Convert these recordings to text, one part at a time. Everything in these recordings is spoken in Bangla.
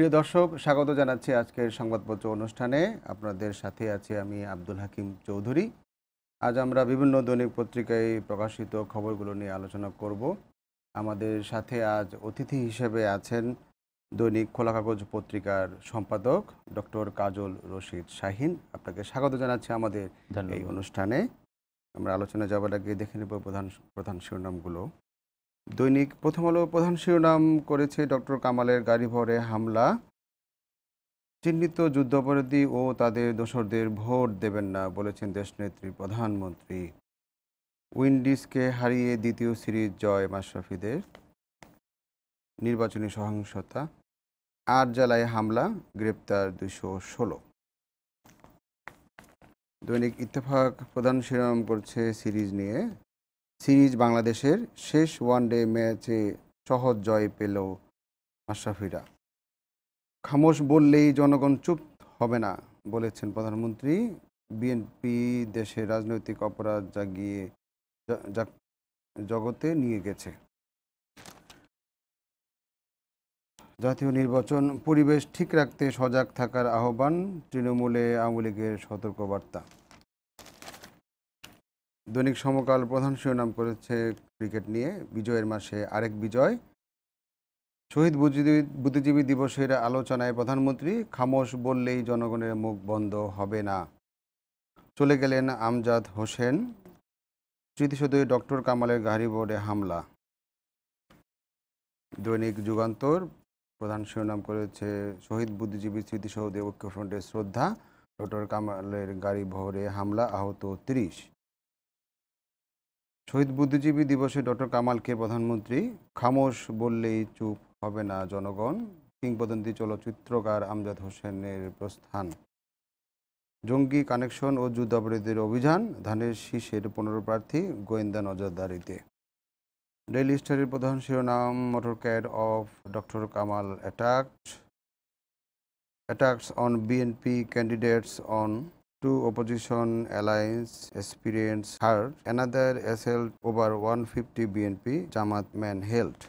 প্রিয় দর্শক স্বাগত জানাচ্ছি আজকের সংবাদপত্র অনুষ্ঠানে আপনাদের সাথে আছি আমি আব্দুল হাকিম চৌধুরী আজ আমরা বিভিন্ন দৈনিক পত্রিকায় প্রকাশিত খবরগুলো নিয়ে আলোচনা করব আমাদের সাথে আজ অতিথি হিসেবে আছেন দৈনিক খোলা কাগজ পত্রিকার সম্পাদক ডক্টর কাজল রশিদ শাহিন আপনাকে স্বাগত জানাচ্ছি আমাদের এই অনুষ্ঠানে আমরা আলোচনা যাওয়ার আগে দেখে নেব প্রধান প্রধান শিরোনামগুলো দৈনিক প্রথম আলো প্রধান শিরোনাম করেছে ডক্টর কামালের গাড়ি ভরে হামলা চিহ্নিত যুদ্ধাপরাধী ও তাদের দোসরদের ভোট দেবেন না বলেছেন দেশনেত্রী প্রধানমন্ত্রী উইন্ডিজকে হারিয়ে দ্বিতীয় সিরিজ জয় মাশরাফিদের নির্বাচনী সহিংসতা আট জেলায় হামলা গ্রেপ্তার দুশো ষোলো দৈনিক ইত্তেফাক প্রধান শিরোনাম করছে সিরিজ নিয়ে সিরিজ বাংলাদেশের শেষ ওয়ানডে ম্যাচে সহজ জয় পেল আশরাফিরা খামোশ বললেই জনগণ চুপ হবে না বলেছেন প্রধানমন্ত্রী বিএনপি দেশে রাজনৈতিক অপরাধ জাগিয়ে জগতে নিয়ে গেছে জাতীয় নির্বাচন পরিবেশ ঠিক রাখতে সজাগ থাকার আহ্বান তৃণমূলে আওয়ামী লীগের সতর্কবার্তা দৈনিক সমকাল প্রধান শিরোনাম করেছে ক্রিকেট নিয়ে বিজয়ের মাসে আরেক বিজয় শহীদ বুদ্ধিজীবী বুদ্ধিজীবী দিবসের আলোচনায় প্রধানমন্ত্রী খামোশ বললেই জনগণের মুখ বন্ধ হবে না চলে গেলেন আমজাদ হোসেন স্মৃতিসৌধে ডক্টর কামালের গাড়ি বোর্ডে হামলা দৈনিক যুগান্তর প্রধান শিরোনাম করেছে শহীদ বুদ্ধিজীবী স্মৃতিসৌধে ঐক্যফ্রন্টের শ্রদ্ধা ডক্টর কামালের গাড়ি ভোরে হামলা আহত তিরিশ শহীদ বুদ্ধিজীবী দিবসে ডক্টর কামালকে প্রধানমন্ত্রী খামোশ বললেই চুপ হবে না জনগণ কিংবদন্তি চলচ্চিত্রকার আমজাদ হোসেনের প্রস্থান জঙ্গি কানেকশন ও যুদ্ধাপরাধীদের অভিযান ধানের শীষের পনেরো প্রার্থী গোয়েন্দা নজরদারিতে ডেইলি স্টারের প্রধান শিরোনাম motorcade of doctor Kamal attack attacks on BNP candidates on two opposition alliance aspirants heard, another assault over 150 BNP Jamaat man held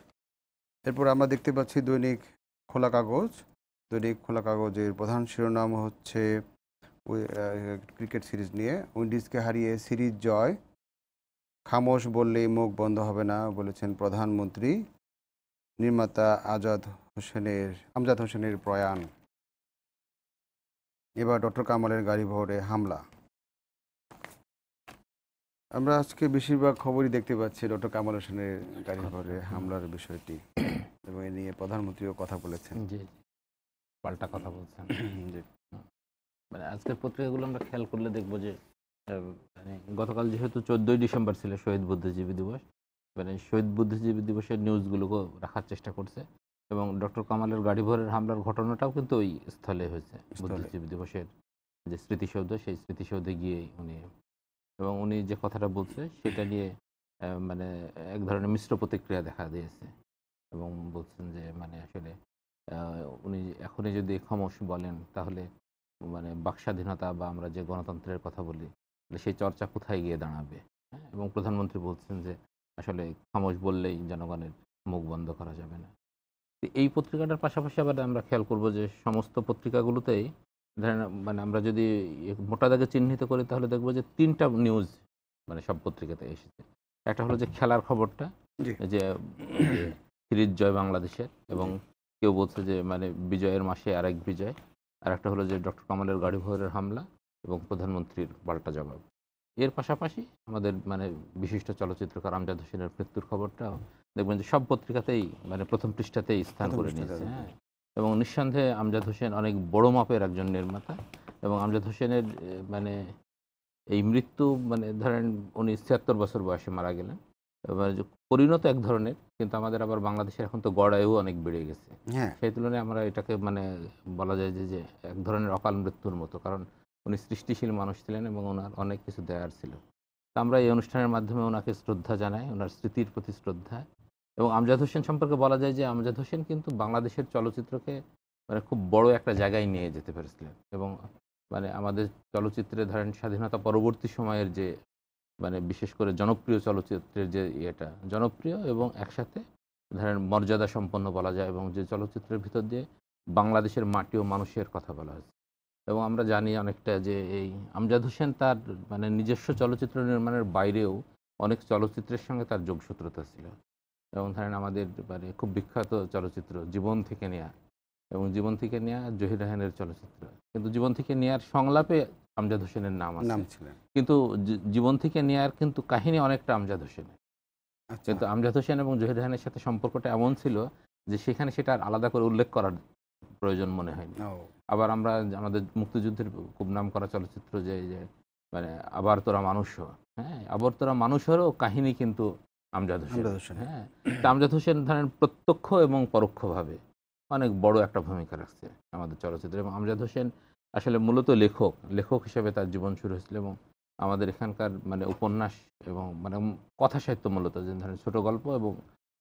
এরপর আমরা দেখতে পাচ্ছি দৈনিক খোলা কাগজ দৈনিক খোলা কাগজের প্রধান শিরোনাম হচ্ছে ক্রিকেট সিরিজ নিয়ে উইন্ডিজকে হারিয়ে সিরিজ জয় খামোশ বললেই মুখ বন্ধ হবে না বলেছেন প্রধানমন্ত্রী নির্মাতা আজাদ হোসেনের আমজাদ হোসেনের প্রয়াণ এবার ডক্টর কামালের গাড়িবহরে হামলা আমরা আজকে বেশিরভাগ খবরই দেখতে পাচ্ছি ডক্টর কামাল হোসেনের গাড়িবহরে হামলার বিষয়টি এবং এ নিয়ে প্রধানমন্ত্রীও কথা বলেছেন পাল্টা কথা বলছেন মানে আজকের পত্রিকাগুলো আমরা খেয়াল করলে দেখবো যে মানে গতকাল যেহেতু চোদ্দোই ডিসেম্বর ছিল শহীদ বুদ্ধিজীবী দিবস মানে শহীদ বুদ্ধিজীবী দিবসের নিউজগুলোকেও রাখার চেষ্টা করছে এবং ডক্টর কামালের ভরের হামলার ঘটনাটাও কিন্তু ওই স্থলে হয়েছে বুদ্ধিজীবী দিবসের যে স্মৃতিসৌধ সেই স্মৃতিসৌধে গিয়ে উনি এবং উনি যে কথাটা বলছে সেটা নিয়ে মানে এক ধরনের মিশ্র প্রতিক্রিয়া দেখা দিয়েছে এবং বলছেন যে মানে আসলে উনি এখনই যদি ক্ষমস বলেন তাহলে মানে বাকস্বাধীনতা বা আমরা যে গণতন্ত্রের কথা বলি সেই চর্চা কোথায় গিয়ে দাঁড়াবে হ্যাঁ, এবং প্রধানমন্ত্রী বলছেন যে আসলে খামোশ বললেই জনগণের মুখ বন্ধ করা যাবে না এই পত্রিকাটার পাশাপাশি আবার আমরা খেয়াল করব যে সমস্ত পত্রিকাগুলোতেই ধরেন মানে আমরা যদি মোটা দাগে চিহ্নিত করি তাহলে দেখবো যে তিনটা নিউজ মানে সব পত্রিকাতে এসেছে একটা হলো যে খেলার খবরটা যে সিরিজ জয় বাংলাদেশের এবং কেউ বলছে যে মানে বিজয়ের মাসে আরেক বিজয় আর একটা হলো যে ডক্টর কামালের গাড়ি ভোরের হামলা এবং প্রধানমন্ত্রীর পাল্টা জবাব এর পাশাপাশি আমাদের মানে বিশিষ্ট চলচ্চিত্রকার আমজাদ হোসেনের মৃত্যুর খবরটাও দেখবেন যে সব পত্রিকাতেই মানে প্রথম পৃষ্ঠাতেই স্থান করে নিয়েছে হ্যাঁ। এবং নিঃসন্দেহে আমজাদ হোসেন অনেক বড় মাপের একজন নির্মাতা এবং আমজাদ হোসেনের মানে এই মৃত্যু মানে ধরেন উনি ছিয়াত্তর বছর বয়সে মারা গেলেন এবার পরিণত এক ধরনের কিন্তু আমাদের আবার বাংলাদেশের এখন তো গড়ায়ও অনেক বেড়ে গেছে হ্যাঁ। সেই তুলনায় আমরা এটাকে মানে বলা যায় যে যে এক ধরনের অকাল মৃত্যুর মতো কারণ উনি সৃষ্টিশীল মানুষ ছিলেন এবং ওনার অনেক কিছু দেয়ার ছিল তা আমরা এই অনুষ্ঠানের মাধ্যমে ওনাকে শ্রদ্ধা জানাই ওনার স্মৃতির প্রতি শ্রদ্ধা এবং আমজাদ হোসেন সম্পর্কে বলা যায় যে আমজাদ হোসেন কিন্তু বাংলাদেশের চলচ্চিত্রকে মানে খুব বড় একটা জায়গায় নিয়ে যেতে পেরেছিলেন এবং মানে আমাদের চলচ্চিত্রে ধরেন স্বাধীনতা পরবর্তী সময়ের যে মানে বিশেষ করে জনপ্রিয় চলচ্চিত্রের যে ইয়েটা জনপ্রিয় এবং একসাথে ধরেন মর্যাদা সম্পন্ন বলা যায় এবং যে চলচ্চিত্রের ভিতর দিয়ে বাংলাদেশের মাটি ও মানুষের কথা বলা হয়েছে এবং আমরা জানি অনেকটা যে এই আমজাদ হোসেন তার মানে নিজস্ব চলচ্চিত্র নির্মাণের বাইরেও অনেক চলচ্চিত্রের সঙ্গে তার যোগসূত্রতা ছিল এবং ধরেন আমাদের মানে খুব বিখ্যাত চলচ্চিত্র জীবন থেকে নেয়া এবং জীবন থেকে নেয়া জহির রাহানের চলচ্চিত্র কিন্তু জীবন থেকে নেয়ার সংলাপে আমজাদ হোসেনের নাম আছে কিন্তু জীবন থেকে নেয়ার কিন্তু কাহিনী অনেকটা আমজাদ হোসেনের আচ্ছা। কিন্তু আমজাদ হোসেন এবং জহির রাহানের সাথে সম্পর্কটা এমন ছিল যে সেখানে সেটা আর আলাদা করে উল্লেখ করার প্রয়োজন মনে হয়নি আবার আমরা আমাদের মুক্তিযুদ্ধের খুব নাম করা চলচ্চিত্র যে মানে আবার তোরা মানুষ হ্যাঁ আবার তোরা মানুষেরও কাহিনী কিন্তু আমজাদ হোসেন হ্যাঁ আমজাদ হোসেন ধরেন প্রত্যক্ষ এবং পরোক্ষভাবে অনেক বড় একটা ভূমিকা রাখছে আমাদের চলচ্চিত্রে এবং আমজাদ হোসেন আসলে মূলত লেখক লেখক হিসেবে তার জীবন শুরু হয়েছিল এবং আমাদের এখানকার মানে উপন্যাস এবং মানে কথা সাহিত্য মূলত যে ধরেন ছোটো গল্প এবং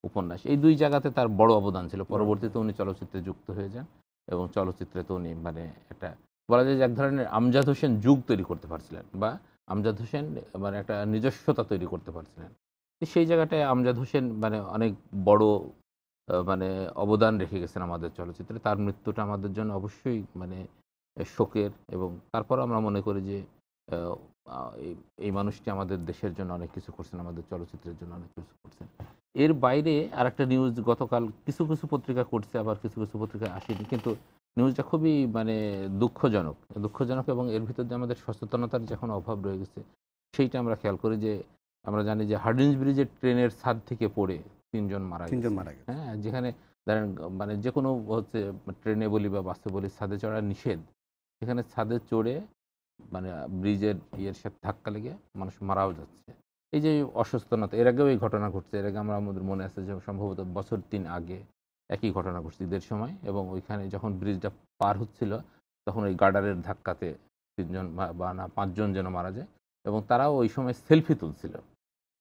উপন্যাস এই দুই জায়গাতে তার বড় অবদান ছিল পরবর্তীতে উনি চলচ্চিত্রে যুক্ত হয়ে যান এবং চলচ্চিত্রে তো উনি মানে একটা বলা যায় যে এক ধরনের আমজাদ হোসেন যুগ তৈরি করতে পারছিলেন বা আমজাদ হোসেন মানে একটা নিজস্বতা তৈরি করতে পারছিলেন সেই জায়গাটায় আমজাদ হোসেন মানে অনেক বড় মানে অবদান রেখে গেছেন আমাদের চলচ্চিত্রে তার মৃত্যুটা আমাদের জন্য অবশ্যই মানে শোকের এবং তারপর আমরা মনে করি যে এই মানুষটি আমাদের দেশের জন্য অনেক কিছু করছেন আমাদের চলচ্চিত্রের জন্য অনেক কিছু করছেন এর বাইরে আর একটা নিউজ গতকাল কিছু কিছু পত্রিকা করছে আবার কিছু কিছু পত্রিকা আসেনি কিন্তু নিউজটা খুবই মানে দুঃখজনক দুঃখজনক এবং এর ভিতর যে আমাদের সচেতনতার যে এখন অভাব রয়ে গেছে সেইটা আমরা খেয়াল করি যে আমরা জানি যে হার্ডিঞ্জ ব্রিজের ট্রেনের ছাদ থেকে পড়ে তিনজন মারা তিনজন মারা গেছে হ্যাঁ যেখানে ধরেন মানে যে কোনো হচ্ছে ট্রেনে বলি বা বাসে বলি ছাদে চড়া নিষেধ সেখানে ছাদে চড়ে মানে ব্রিজের ইয়ের সাথে ধাক্কা লেগে মানুষ মারাও যাচ্ছে এই যে অসুস্থনতা এর আগেও এই ঘটনা ঘটছে এর আগে আমরা আমাদের মনে আছে যে সম্ভবত বছর তিন আগে একই ঘটনা ঘটছে ঈদের সময় এবং ওইখানে যখন ব্রিজটা পার হচ্ছিল তখন ওই গার্ডারের ধাক্কাতে তিনজন বা না পাঁচজন যেন মারা যায় এবং তারাও ওই সময় সেলফি তুলছিল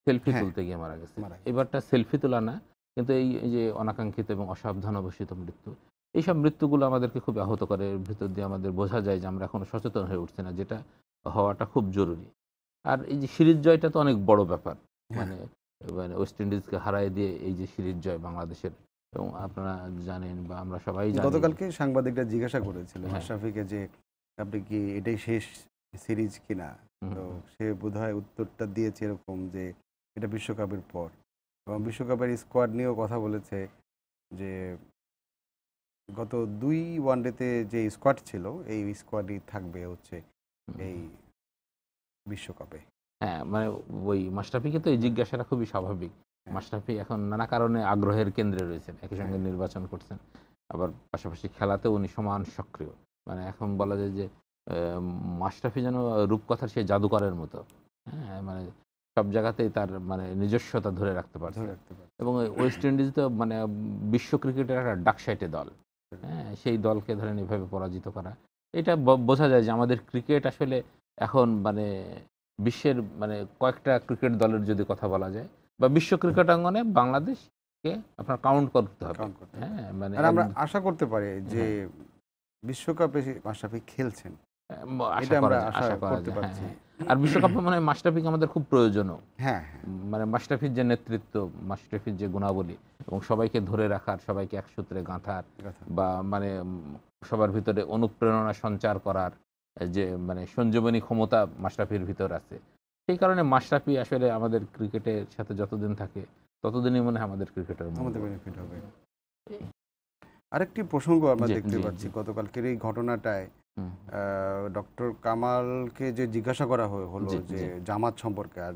সেলফি হ্যাঁ। তুলতে গিয়ে মারা গেছে এবারটা সেলফি তোলা না কিন্তু এই যে অনাকাঙ্ক্ষিত এবং অসাবধান অবশিত মৃত্যু এইসব মৃত্যুগুলো আমাদেরকে খুব আহত করে ভিতর দিয়ে আমাদের বোঝা যায় যে আমরা এখনও সচেতন হয়ে উঠছি না যেটা হওয়াটা খুব জরুরি আর এই যে সিরিজ জয়টা তো অনেক বড় ব্যাপার হ্যাঁ। মানে মানে ওয়েস্ট ইন্ডিজকে হারাই দিয়ে এই যে সিরিজ জয় বাংলাদেশের এবং আপনারা জানেন বা আমরা সবাই গতকালকে সাংবাদিকরা জিজ্ঞাসা করেছিল মাশরাফিকে হ্যাঁ। যে আপনি কি এটাই শেষ সিরিজ কিনা তো সে বোধহয় উত্তরটা দিয়েছে এরকম যে এটা বিশ্বকাপের পর এবং বিশ্বকাপের স্কোয়াড নিয়েও কথা বলেছে যে গত দুই ওয়ানডেতে যে স্কোয়াড ছিল এই স্কোয়াডই থাকবে হচ্ছে এই বিশ্বকাপে হ্যাঁ মানে ওই মাস্টারফিকে তো এই জিজ্ঞাসাটা খুবই স্বাভাবিক হ্যাঁ। মাস্টারফি এখন নানা কারণে আগ্রহের কেন্দ্রে রয়েছেন একই হ্যাঁ। সঙ্গে নির্বাচন করছেন আবার পাশাপাশি খেলাতেও উনি সমান সক্রিয় মানে এখন বলা যায় যে মাস্টারফি যেন রূপকথার সেই জাদুকরের মতো হ্যাঁ মানে সব জায়গাতেই তার মানে নিজস্বতা ধরে রাখতে পারছে এবং ওয়েস্ট ইন্ডিজ তো মানে বিশ্ব ক্রিকেটের একটা ডাকসাইটে দল হ্যাঁ সেই দলকে ধরেন এভাবে পরাজিত করা এটা বোঝা যায় যে আমাদের ক্রিকেট আসলে এখন মানে বিশ্বের মানে কয়েকটা ক্রিকেট দলের যদি কথা বলা যায় বা বিশ্ব ক্রিকেট অঙ্গনে বাংলাদেশকে আপনার কাউন্ট করতে হবে হ্যাঁ মানে আমরা আশা করতে পারি যে হ্যাঁ। বিশ্বকাপে মাশরাফি খেলছেন হ্যাঁ, হ্যাঁ। আর বিশ্বকাপে মানে মাস্টারফিক আমাদের খুব প্রয়োজনও হ্যাঁ, হ্যাঁ। মানে মাস্টারফির যে নেতৃত্ব মাস্টারফির যে গুণাবলী এবং সবাইকে ধরে রাখার সবাইকে একসূত্রে গাঁথার বা মানে সবার ভিতরে অনুপ্রেরণা সঞ্চার করার যে মানে সঞ্জীবনী ক্ষমতা মাস্টারফির ভিতর আছে সেই কারণে মাস্টারফি আসলে আমাদের ক্রিকেটের সাথে যতদিন থাকে ততদিনই মনে হয় আমাদের ক্রিকেটের মধ্যে বেনিফিট হবে আরেকটি প্রসঙ্গ আমরা দেখতে পাচ্ছি গতকালকের এই ঘটনাটায় ডক্টর কামালকে যে জিজ্ঞাসা করা হলো যে জামাত সম্পর্কে আর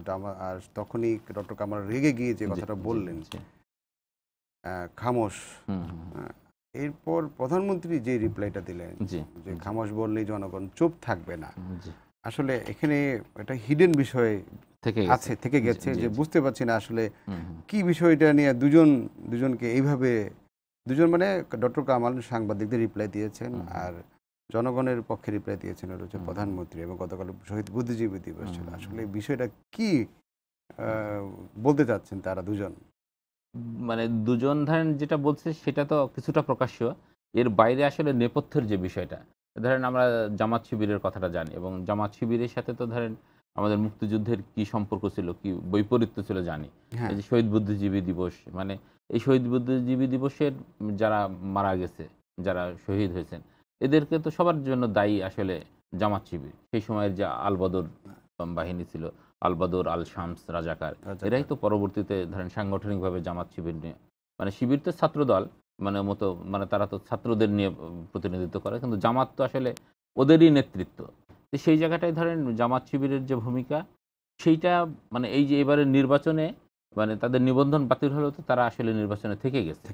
আর তখনই ডক্টর কামাল রেগে গিয়ে যে কথাটা বললেন খামোশ এরপর প্রধানমন্ত্রী যে রিপ্লাইটা দিলেন যে খামোশ বললেই জনগণ চুপ থাকবে না আসলে এখানে একটা হিডেন বিষয় থেকে আছে থেকে গেছে যে বুঝতে পারছি না আসলে কি বিষয়টা নিয়ে দুজন দুজনকে এইভাবে দুজন মানে ডক্টর কামাল সাংবাদিকদের রিপ্লাই দিয়েছেন আর জনগণের পক্ষে রিপ্লাই দিয়েছেন আর হচ্ছে প্রধানমন্ত্রী এবং গতকাল শহীদ বুদ্ধিজীবী দিবস ছিল আসলে বিষয়টা কি বলতে চাচ্ছেন তারা দুজন মানে দুজন ধরেন যেটা বলছে সেটা তো কিছুটা প্রকাশ্য এর বাইরে আসলে নেপথ্যের যে বিষয়টা ধরেন আমরা জামাত শিবিরের কথাটা জানি এবং জামাত শিবিরের সাথে তো ধরেন আমাদের মুক্তিযুদ্ধের কি সম্পর্ক ছিল কি বৈপরীত্য ছিল জানি হ্যাঁ। শহীদ বুদ্ধিজীবী দিবস মানে এই শহীদ বুদ্ধিজীবী দিবসের যারা মারা গেছে যারা শহীদ হয়েছেন এদেরকে তো সবার জন্য দায়ী আসলে জামাত শিবির সেই সময়ের যে আলবদর বাহিনী ছিল আলবদর আল শামস রাজাকার এরাই তো পরবর্তীতে ধরেন সাংগঠনিকভাবে জামাত শিবির নিয়ে মানে শিবির তো ছাত্রদল মানে মতো মানে তারা তো ছাত্রদের নিয়ে প্রতিনিধিত্ব করে কিন্তু জামাত তো আসলে ওদেরই নেতৃত্ব সেই জায়গাটায় ধরেন জামাত শিবিরের যে ভূমিকা সেইটা মানে এই যে এবারের নির্বাচনে মানে তাদের নিবন্ধন বাতিল হলেও তো তারা আসলে নির্বাচনে থেকে গেছে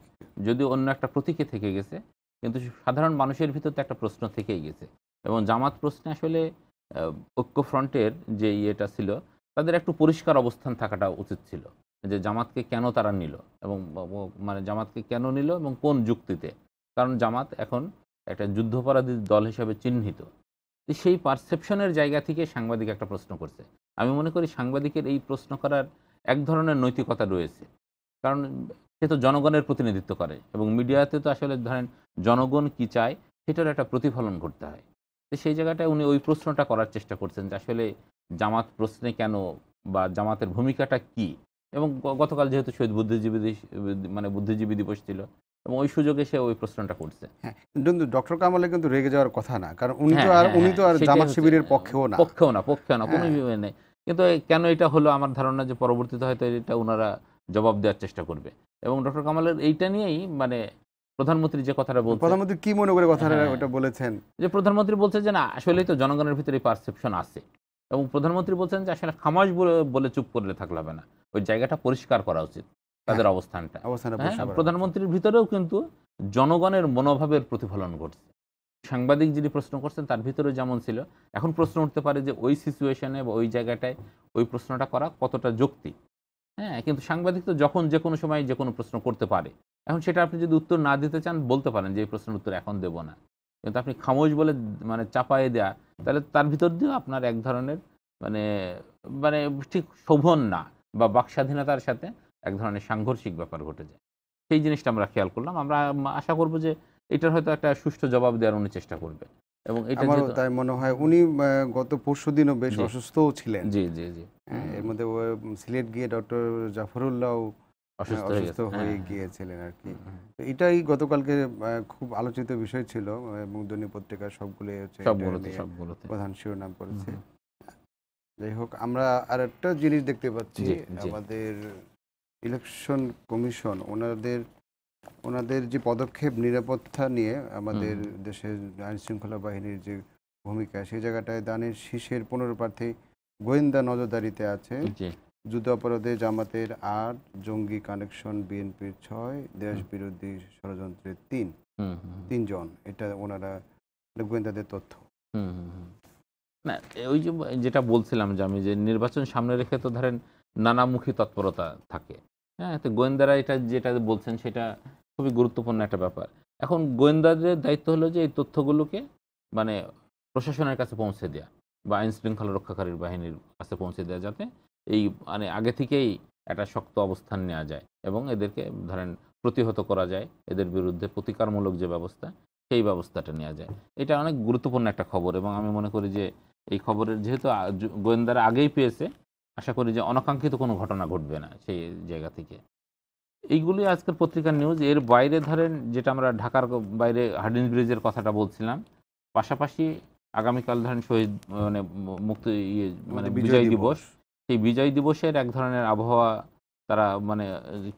যদি অন্য একটা প্রতীকে থেকে গেছে কিন্তু সাধারণ মানুষের ভিতর তো একটা প্রশ্ন থেকেই গেছে এবং জামাত প্রশ্নে আসলে ঐক্য ফ্রন্টের যে ইয়েটা ছিল তাদের একটু পরিষ্কার অবস্থান থাকাটা উচিত ছিল যে জামাতকে কেন তারা নিল এবং মানে জামাতকে কেন নিল এবং কোন যুক্তিতে কারণ জামাত এখন একটা যুদ্ধপরাধী দল হিসেবে চিহ্নিত সেই পারসেপশনের জায়গা থেকে সাংবাদিক একটা প্রশ্ন করছে আমি মনে করি সাংবাদিকের এই প্রশ্ন করার এক ধরনের নৈতিকতা রয়েছে কারণ সে তো জনগণের প্রতিনিধিত্ব করে এবং মিডিয়াতে তো আসলে ধরেন জনগণ কি চায় সেটার একটা প্রতিফলন করতে হয় তো সেই জায়গাটায় উনি ওই প্রশ্নটা করার চেষ্টা করছেন যে আসলে জামাত প্রশ্নে কেন বা জামাতের ভূমিকাটা কি এবং গতকাল যেহেতু শহীদ বুদ্ধিজীবী মানে বুদ্ধিজীবী দিবস ছিল এবং ওই সুযোগে সে ওই প্রশ্নটা করছে হ্যাঁ কিন্তু ডক্টর কামালে কিন্তু রেগে যাওয়ার কথা না কারণ উনি হ্যাঁ, তো আর হ্যাঁ, উনি তো আর হ্যাঁ, জামাত শিবিরের পক্ষেও না পক্ষেও না পক্ষেও না কোনো ইয়ে নেই কিন্তু কেন এটা হলো আমার ধারণা যে পরবর্তীতে হয়তো এটা ওনারা জবাব দেওয়ার চেষ্টা করবে এবং ডক্টর কামালের এইটা নিয়েই মানে প্রধানমন্ত্রী যে কথাটা বলছেন প্রধানমন্ত্রী কি মনে করে কথাটা হ্যাঁ। ওটা বলেছেন যে প্রধানমন্ত্রী বলছে যে না আসলেই তো জনগণের ভিতরে পারসেপশন আছে এবং প্রধানমন্ত্রী বলছেন যে আসলে খামাজ বলে চুপ করলে থাকলাবে না ওই জায়গাটা পরিষ্কার করা উচিত তাদের হ্যাঁ, অবস্থানটা হ্যাঁ, প্রধানমন্ত্রীর ভিতরেও কিন্তু জনগণের মনোভাবের প্রতিফলন ঘটছে সাংবাদিক যিনি প্রশ্ন করছেন তার ভিতরে যেমন ছিল এখন প্রশ্ন উঠতে পারে যে ওই সিচুয়েশনে বা ওই জায়গাটায় ওই প্রশ্নটা করা কতটা যুক্তি হ্যাঁ কিন্তু সাংবাদিক তো যখন যে কোনো সময় যে কোনো প্রশ্ন করতে পারে এখন সেটা আপনি যদি উত্তর না দিতে চান বলতে পারেন যে এই প্রশ্নের উত্তর এখন দেব না কিন্তু আপনি খামোজ বলে মানে চাপায়ে দেয়া তাহলে তার ভিতর দিয়েও আপনার এক ধরনের মানে মানে ঠিক শোভন না বা বাকস্বাধীনতার সাথে এক ধরনের সাংঘর্ষিক ব্যাপার ঘটে যায় সেই জিনিসটা আমরা খেয়াল করলাম আমরা আশা করব যে এটার হয়তো একটা সুষ্ঠু জবাব দেওয়ার উনি চেষ্টা করবে এবং এটা তাই মনে হয় উনি গত পরশু দিনও বেশ অসুস্থও ছিলেন জি জি জি হ্যাঁ, এর মধ্যে সিলেট গিয়ে ডক্টর জাফরুল্লাহ হ্যাঁ, অসুস্থ হয়ে হ্যাঁ, গিয়েছিলেন আর কি এটাই গতকালকে খুব আলোচিত বিষয় ছিল এবং দৈনিক পত্রিকা সবগুলো হচ্ছে প্রধান শিরোনাম করেছে যাই হোক আমরা আর একটা জিনিস দেখতে পাচ্ছি আমাদের ইলেকশন কমিশন ওনাদের ওনাদের যে পদক্ষেপ নিরাপত্তা নিয়ে আমাদের দেশের আইন শৃঙ্খলা বাহিনীর যে ভূমিকা সেই জায়গাটায় দানের শীষের পনেরো প্রার্থী গোয়েন্দা নজরদারিতে আছে যুদ্ধ অপরাধে জামাতের আট জঙ্গি কানেকশন বিএনপির ছয় দেশ বিরোধী ষড়যন্ত্রের তিন তিনজন এটা ওনারা মানে গোয়েন্দাদের তথ্য না ওই যে যেটা বলছিলাম যে আমি যে নির্বাচন সামনে রেখে তো ধরেন নানামুখী তৎপরতা থাকে হ্যাঁ তো গোয়েন্দারা এটা যেটা বলছেন সেটা খুবই গুরুত্বপূর্ণ একটা ব্যাপার এখন গোয়েন্দাদের দায়িত্ব হলো যে এই তথ্যগুলোকে মানে প্রশাসনের কাছে পৌঁছে দেওয়া বা আইন শৃঙ্খলা রক্ষাকারীর বাহিনীর কাছে পৌঁছে দেওয়া যাতে এই মানে আগে থেকেই একটা শক্ত অবস্থান নেওয়া যায় এবং এদেরকে ধরেন প্রতিহত করা যায় এদের বিরুদ্ধে প্রতিকারমূলক যে ব্যবস্থা সেই ব্যবস্থাটা নেওয়া যায় এটা অনেক গুরুত্বপূর্ণ একটা খবর এবং আমি মনে করি যে এই খবরের যেহেতু গোয়েন্দারা আগেই পেয়েছে আশা করি যে অনাকাঙ্ক্ষিত কোনো ঘটনা ঘটবে না সেই জায়গা থেকে এইগুলি আজকের পত্রিকার নিউজ এর বাইরে ধরেন যেটা আমরা ঢাকার বাইরে হার্ডিন ব্রিজের কথাটা বলছিলাম পাশাপাশি আগামীকাল ধরেন শহীদ মানে মুক্তি ইয়ে মানে বিজয় দিবস সেই বিজয় দিবসের এক ধরনের আবহাওয়া তারা মানে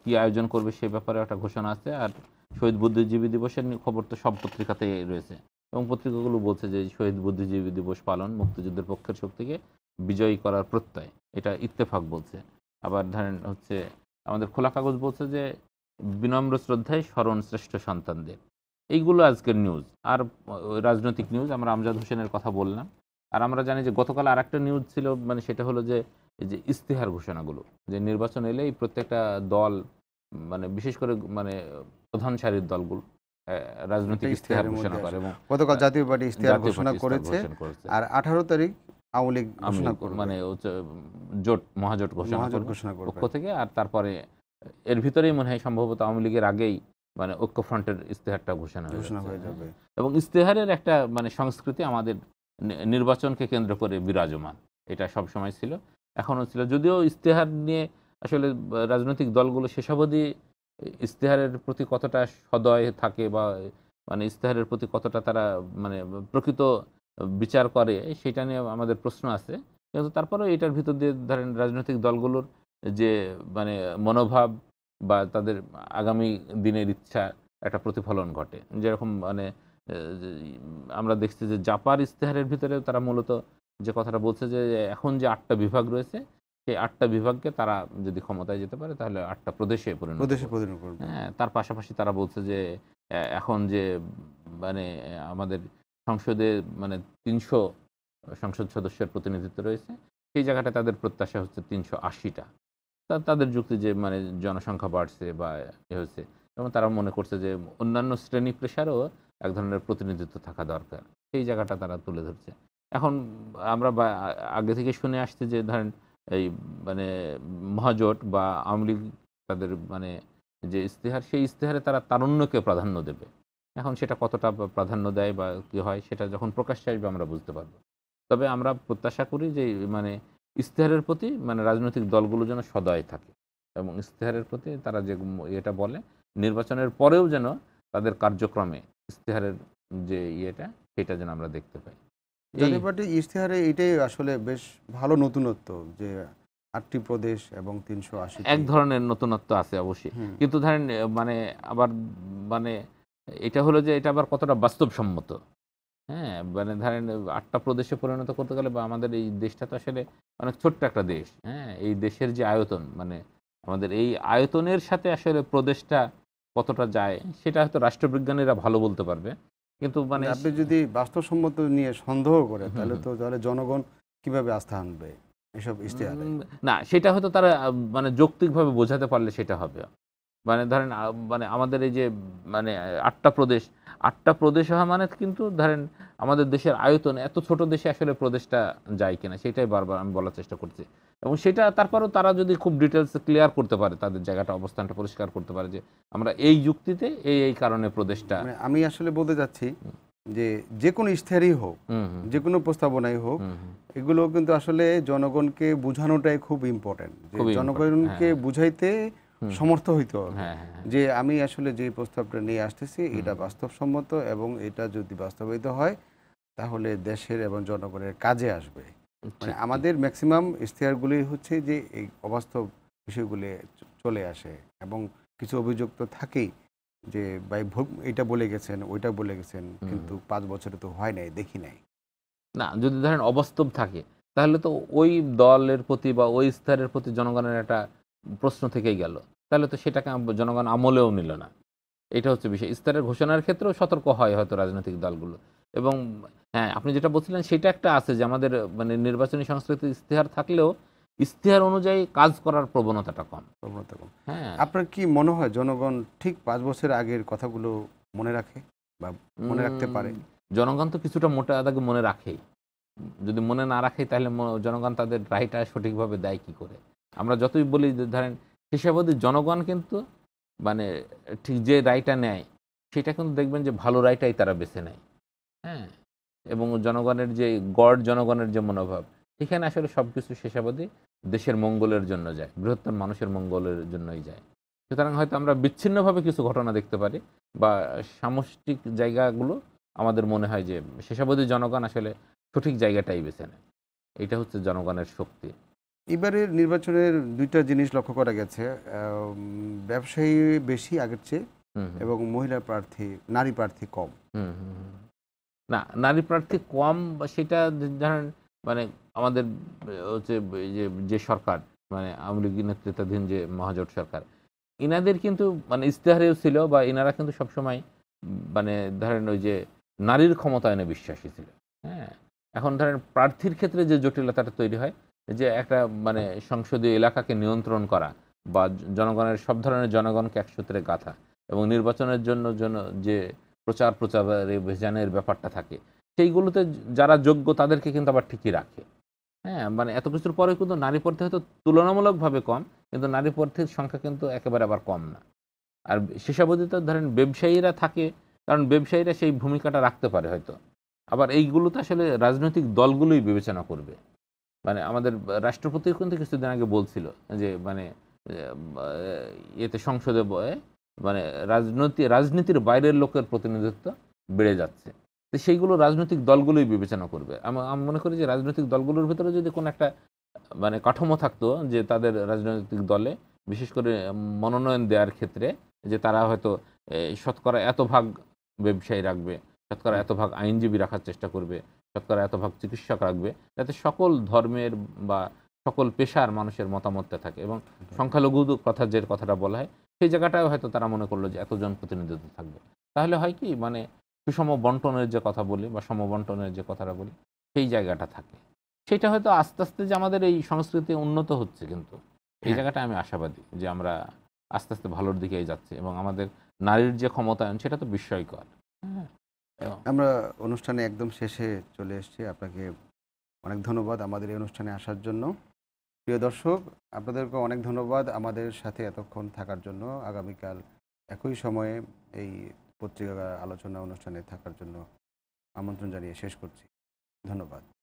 কি আয়োজন করবে সে ব্যাপারে একটা ঘোষণা আছে আর শহীদ বুদ্ধিজীবী দিবসের খবর তো সব পত্রিকাতেই রয়েছে এবং পত্রিকাগুলো বলছে যে শহীদ বুদ্ধিজীবী দিবস পালন মুক্তিযুদ্ধের পক্ষের শক্তিকে বিজয়ী করার প্রত্যয় এটা ইত্তেফাক বলছে আবার ধরেন হচ্ছে আমাদের খোলা কাগজ বলছে যে বিনম্র শ্রদ্ধায় স্মরণ শ্রেষ্ঠ সন্তানদের এইগুলো আজকের নিউজ আর রাজনৈতিক নিউজ আমরা আমজাদ হোসেনের কথা বললাম আর আমরা জানি যে গতকাল আর একটা নিউজ ছিল মানে সেটা হলো যে যে ইস্তেহার ঘোষণাগুলো যে নির্বাচন এলেই প্রত্যেকটা দল মানে বিশেষ করে মানে প্রধান সারির দলগুলো রাজনৈতিক ইস্তেহার ঘোষণা করে এবং গতকাল জাতীয় পার্টি ইস্তেহার ঘোষণা করেছে আর আঠারো তারিখ ঘোষণা করবে মানে জোট মহাজোট ঘোষণা করবে পক্ষ থেকে আর তারপরে এর ভিতরেই মনে হয় সম্ভবত আগেই মানে ঐক্য ফ্রন্টের ইস্তেহারটা ঘোষণা হয়ে যাবে এবং ইস্তেহারের একটা মানে সংস্কৃতি আমাদের নির্বাচনকে কেন্দ্র করে বিরাজমান এটা সব সময় ছিল এখনও ছিল যদিও ইস্তেহার নিয়ে আসলে রাজনৈতিক দলগুলো অবধি ইস্তেহারের প্রতি কতটা সদয় থাকে বা মানে ইস্তেহারের প্রতি কতটা তারা মানে প্রকৃত বিচার করে সেটা নিয়ে আমাদের প্রশ্ন আছে কিন্তু তারপরেও এটার ভিতর দিয়ে ধরেন রাজনৈতিক দলগুলোর যে মানে মনোভাব বা তাদের আগামী দিনের ইচ্ছা একটা প্রতিফলন ঘটে যেরকম মানে আমরা দেখছি যে জাপার ইশতেহারের ভিতরে তারা মূলত যে কথাটা বলছে যে এখন যে আটটা বিভাগ রয়েছে সেই আটটা বিভাগকে তারা যদি ক্ষমতায় যেতে পারে তাহলে আটটা প্রদেশে পরিণত প্রদেশে পরিণত হ্যাঁ তার পাশাপাশি তারা বলছে যে এখন যে মানে আমাদের সংসদে মানে তিনশো সংসদ সদস্যের প্রতিনিধিত্ব রয়েছে সেই জায়গাটা তাদের প্রত্যাশা হচ্ছে তিনশো আশিটা তা তাদের যুক্তি যে মানে জনসংখ্যা বাড়ছে বা এ হচ্ছে এবং তারা মনে করছে যে অন্যান্য শ্রেণী প্রেশারও এক ধরনের প্রতিনিধিত্ব থাকা দরকার সেই জায়গাটা তারা তুলে ধরছে এখন আমরা আগে থেকে শুনে আসছি যে ধরেন এই মানে মহাজোট বা আওয়ামী লীগ তাদের মানে যে ইস্তেহার সেই ইস্তেহারে তারা তারুণ্যকে প্রাধান্য দেবে এখন সেটা কতটা প্রাধান্য দেয় বা কী হয় সেটা যখন প্রকাশ্যে আসবে আমরা বুঝতে পারবো তবে আমরা প্রত্যাশা করি যে মানে ইশতেহারের প্রতি মানে রাজনৈতিক দলগুলো যেন সদয় থাকে এবং ইশতেহারের প্রতি তারা যে এটা বলে নির্বাচনের পরেও যেন তাদের কার্যক্রমে ইশতেহারের যে ইয়েটা সেটা যেন আমরা দেখতে পাই জাতীয় পার্টির ইশতেহারে এটাই আসলে বেশ ভালো নতুনত্ব যে আটটি প্রদেশ এবং তিনশো আশি এক ধরনের নতুনত্ব আছে অবশ্যই কিন্তু ধরেন মানে আবার মানে এটা হলো যে এটা আবার কতটা বাস্তবসম্মত হ্যাঁ মানে ধরেন আটটা প্রদেশে পরিণত করতে গেলে বা আমাদের এই দেশটা তো আসলে অনেক ছোট্ট একটা দেশ হ্যাঁ এই দেশের যে আয়তন মানে আমাদের এই আয়তনের সাথে আসলে প্রদেশটা কতটা যায় সেটা হয়তো রাষ্ট্রবিজ্ঞানীরা ভালো বলতে পারবে কিন্তু মানে আপনি যদি বাস্তবসম্মত নিয়ে সন্দেহ করে তাহলে তো তাহলে জনগণ কিভাবে আস্থা আনবে এসব না সেটা হয়তো তারা মানে যৌক্তিকভাবে বোঝাতে পারলে সেটা হবে মানে ধরেন মানে আমাদের এই যে মানে আটটা প্রদেশ আটটা প্রদেশ হওয়া মানে কিন্তু ধরেন আমাদের দেশের আয়তন এত ছোট দেশে আসলে প্রদেশটা যায় কিনা সেটাই বারবার আমি বলার চেষ্টা করছি এবং সেটা তারপরেও তারা যদি খুব ডিটেলস ক্লিয়ার করতে পারে তাদের জায়গাটা অবস্থানটা পরিষ্কার করতে পারে যে আমরা এই যুক্তিতে এই এই কারণে প্রদেশটা মানে আমি আসলে বলতে যাচ্ছি যে যে কোনো ইশতেহারই হোক যে কোনো প্রস্তাবনাই হোক এগুলো কিন্তু আসলে জনগণকে বোঝানোটাই খুব ইম্পর্টেন্ট জনগণকে হ্যাঁ। বুঝাইতে সমর্থ হইতে হবে হ্যাঁ, হ্যাঁ, হ্যাঁ। যে আমি আসলে যে প্রস্তাবটা নিয়ে আসতেছি এটা বাস্তবসম্মত এবং এটা যদি বাস্তবায়িত হয় তাহলে দেশের এবং জনগণের কাজে আসবে মানে আমাদের ম্যাক্সিমাম ইশতেহারগুলি হচ্ছে যে এই অবাস্তব বিষয়গুলি চলে আসে এবং কিছু অভিযোগ তো থাকেই যে ভাই এটা বলে গেছেন ওইটা বলে গেছেন কিন্তু পাঁচ বছরে তো হয় নাই দেখি নাই না যদি ধরেন অবাস্তব থাকে তাহলে তো ওই দলের প্রতি বা ওই স্তরের প্রতি জনগণের একটা প্রশ্ন থেকেই গেল তাহলে তো সেটাকে জনগণ আমলেও নিল না এটা হচ্ছে বিষয় ইস্তারের ঘোষণার ক্ষেত্রেও সতর্ক হয় হয়তো রাজনৈতিক দলগুলো এবং হ্যাঁ আপনি যেটা বলছিলেন সেটা একটা আছে যে আমাদের মানে নির্বাচনী সংস্কৃতি ইস্তেহার থাকলেও ইস্তেহার অনুযায়ী কাজ করার প্রবণতাটা কম প্রবণতা কম হ্যাঁ আপনার কি মনে হয় জনগণ ঠিক পাঁচ বছর আগের কথাগুলো মনে রাখে বা মনে রাখতে পারে জনগণ তো কিছুটা মোটা আদাকে মনে রাখেই যদি মনে না রাখে তাহলে জনগণ তাদের রায়টা সঠিকভাবে দেয় কি করে আমরা যতই বলি ধরেন হিসাবধি জনগণ কিন্তু মানে ঠিক যে রায়টা নেয় সেটা কিন্তু দেখবেন যে ভালো রায়টাই তারা বেছে নেয় হ্যাঁ এবং জনগণের যে গড় জনগণের যে মনোভাব এখানে আসলে সব কিছু শেষাবধি দেশের মঙ্গলের জন্য যায় বৃহত্তর মানুষের মঙ্গলের জন্যই যায় সুতরাং হয়তো আমরা বিচ্ছিন্নভাবে কিছু ঘটনা দেখতে পারি বা সামষ্টিক জায়গাগুলো আমাদের মনে হয় যে শেষাবধি জনগণ আসলে সঠিক জায়গাটাই বেছে নেয় এটা হচ্ছে জনগণের শক্তি এবারের নির্বাচনের দুইটা জিনিস লক্ষ্য করা গেছে ব্যবসায়ী বেশি আগের চেয়ে এবং মহিলা প্রার্থী নারী প্রার্থী কম না নারী প্রার্থী কম সেটা ধরেন মানে আমাদের হচ্ছে যে যে সরকার মানে আওয়ামী লীগ নেতৃত্বাধীন যে মহাজোট সরকার ইনাদের কিন্তু মানে ইস্তেহারেও ছিল বা ইনারা কিন্তু সবসময় মানে ধরেন ওই যে নারীর ক্ষমতায়নে বিশ্বাসী ছিল হ্যাঁ এখন ধরেন প্রার্থীর ক্ষেত্রে যে জটিলতাটা তৈরি হয় যে একটা মানে সংসদীয় এলাকাকে নিয়ন্ত্রণ করা বা জনগণের সব ধরনের জনগণকে একসূত্রে গাঁথা এবং নির্বাচনের জন্য জন্য যে প্রচার প্রচার অভিযানের ব্যাপারটা থাকে সেইগুলোতে যারা যোগ্য তাদেরকে কিন্তু আবার ঠিকই রাখে হ্যাঁ মানে এত কিছুর পরে কিন্তু নারী প্রার্থী হয়তো তুলনামূলকভাবে কম কিন্তু নারী প্রার্থীর সংখ্যা কিন্তু একেবারে আবার কম না আর শেষাবধি তো ধরেন ব্যবসায়ীরা থাকে কারণ ব্যবসায়ীরা সেই ভূমিকাটা রাখতে পারে হয়তো আবার এইগুলো তো আসলে রাজনৈতিক দলগুলোই বিবেচনা করবে মানে আমাদের রাষ্ট্রপতি কিন্তু কিছুদিন আগে বলছিল যে মানে এতে সংসদে বয়ে মানে রাজনীতি রাজনীতির বাইরের লোকের প্রতিনিধিত্ব বেড়ে যাচ্ছে তো সেইগুলো রাজনৈতিক দলগুলোই বিবেচনা করবে আমি মনে করি যে রাজনৈতিক দলগুলোর ভিতরে যদি কোনো একটা মানে কাঠামো থাকতো যে তাদের রাজনৈতিক দলে বিশেষ করে মনোনয়ন দেওয়ার ক্ষেত্রে যে তারা হয়তো শতকরা এত ভাগ ব্যবসায়ী রাখবে শতকরা এত ভাগ আইনজীবী রাখার চেষ্টা করবে শতকরা এত ভাগ চিকিৎসক রাখবে যাতে সকল ধর্মের বা সকল পেশার মানুষের মতামতটা থাকে এবং সংখ্যালঘু কথা যে কথাটা বলা হয় সেই জায়গাটাও হয়তো তারা মনে করলো যে এতজন প্রতিনিধিত্ব থাকবে তাহলে হয় কি মানে সুষম বন্টনের যে কথা বলি বা সমবন্টনের যে কথাটা বলি সেই জায়গাটা থাকে সেটা হয়তো আস্তে আস্তে যে আমাদের এই সংস্কৃতি উন্নত হচ্ছে কিন্তু এই হ্যাঁ। জায়গাটা আমি আশাবাদী যে আমরা আস্তে আস্তে ভালোর দিকেই যাচ্ছি এবং আমাদের নারীর যে ক্ষমতায়ন সেটা তো বিস্ময়কর হ্যাঁ। আমরা অনুষ্ঠানে একদম শেষে চলে এসেছি আপনাকে অনেক ধন্যবাদ আমাদের এই অনুষ্ঠানে আসার জন্য প্রিয় দর্শক আপনাদেরকে অনেক ধন্যবাদ আমাদের সাথে এতক্ষণ থাকার জন্য আগামীকাল একই সময়ে এই পত্রিকা আলোচনা অনুষ্ঠানে থাকার জন্য আমন্ত্রণ জানিয়ে শেষ করছি ধন্যবাদ